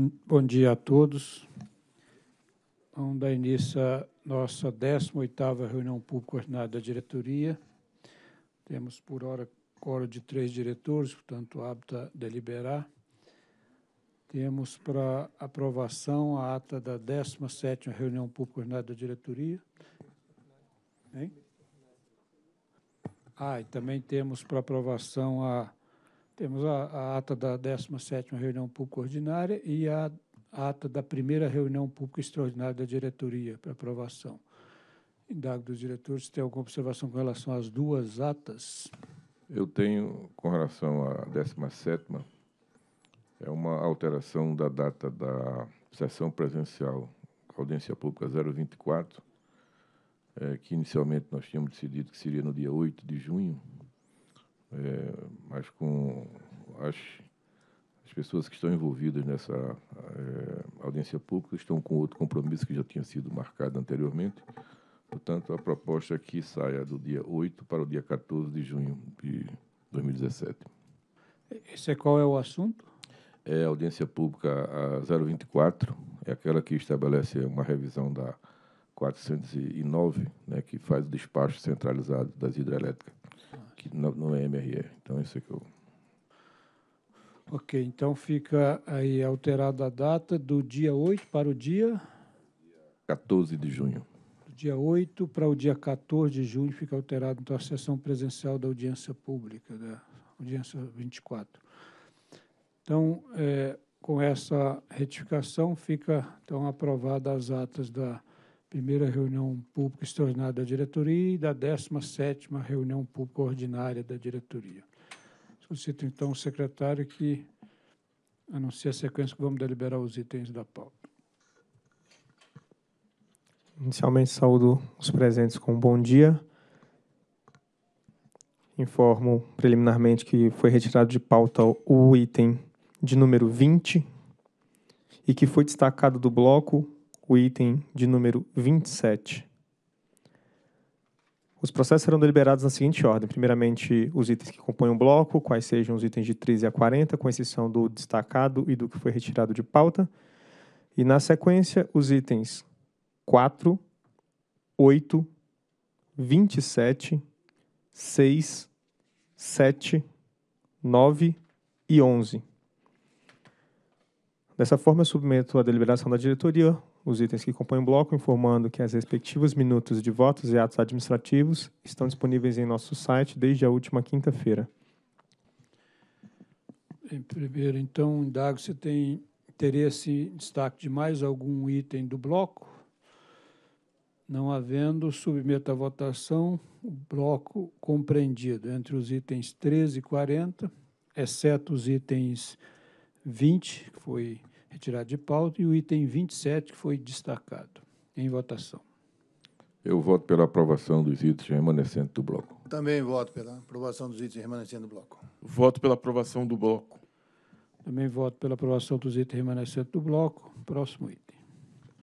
Bom dia a todos. Vamos dar início à nossa 18ª reunião pública ordinária da diretoria. Temos, por hora, coro de três diretores, portanto, hábito é deliberar. Temos para aprovação a ata da 17ª reunião pública ordinária da diretoria. Hein? Ah, e também temos para aprovação a temos a, a ata da 17ª reunião pública ordinária e a ata da primeira reunião pública extraordinária da diretoria para aprovação. Indago dos diretores se tem alguma observação com relação às duas atas. Eu tenho, com relação à 17ª, é uma alteração da data da sessão presencial, audiência pública 024, é, eh, que inicialmente nós tínhamos decidido que seria no dia 8 de junho, é, mas com as, as, pessoas que estão envolvidas nessa é, audiência pública estão com outro compromisso que já tinha sido marcado anteriormente. Portanto, a proposta é que saia do dia 8 para o dia 14 de junho de 2017. Esse é qual é o assunto? É a audiência pública 024, é aquela que estabelece uma revisão da 409, né, que faz o despacho centralizado das hidrelétricas aqui no, no MRE. Então, isso é que eu. Ok, então fica aí alterada a data do dia 8 para o dia. 14 de junho. Do dia 8 para o dia 14 de junho fica alterado então, a sessão presencial da audiência pública, da audiência 24. Então, é, com essa retificação, fica então aprovada as atas da primeira reunião pública extraordinária da diretoria e da 17 reunião pública ordinária da diretoria. Solicito, então, o secretário que anuncie a sequência que vamos deliberar os itens da pauta. Inicialmente, saúdo os presentes com um bom dia. Informo preliminarmente que foi retirado de pauta o item de número 20 e que foi destacado do bloco o item de número 27. Os processos serão deliberados na seguinte ordem. Primeiramente, os itens que compõem o bloco, quais sejam os itens de 13 a 40, com exceção do destacado e do que foi retirado de pauta. E, na sequência, os itens 4, 8, 27, 6, 7, 9 e 11. Dessa forma, eu submeto à deliberação da diretoria os itens que compõem o bloco, informando que as respectivas minutos de votos e atos administrativos estão disponíveis em nosso site desde a última quinta-feira. Primeiro, então, indago se tem interesse em destaque de mais algum item do bloco. Não havendo, submeto à votação o bloco compreendido entre os itens 13 e 40, exceto os itens 20, que foi retirado de pauta, e o item 27, que foi destacado. Em votação. Eu voto pela aprovação dos itens remanescentes do bloco. Também voto pela aprovação dos itens remanescentes do bloco. Voto pela aprovação do bloco. Também voto pela aprovação dos itens remanescentes do bloco. Próximo item.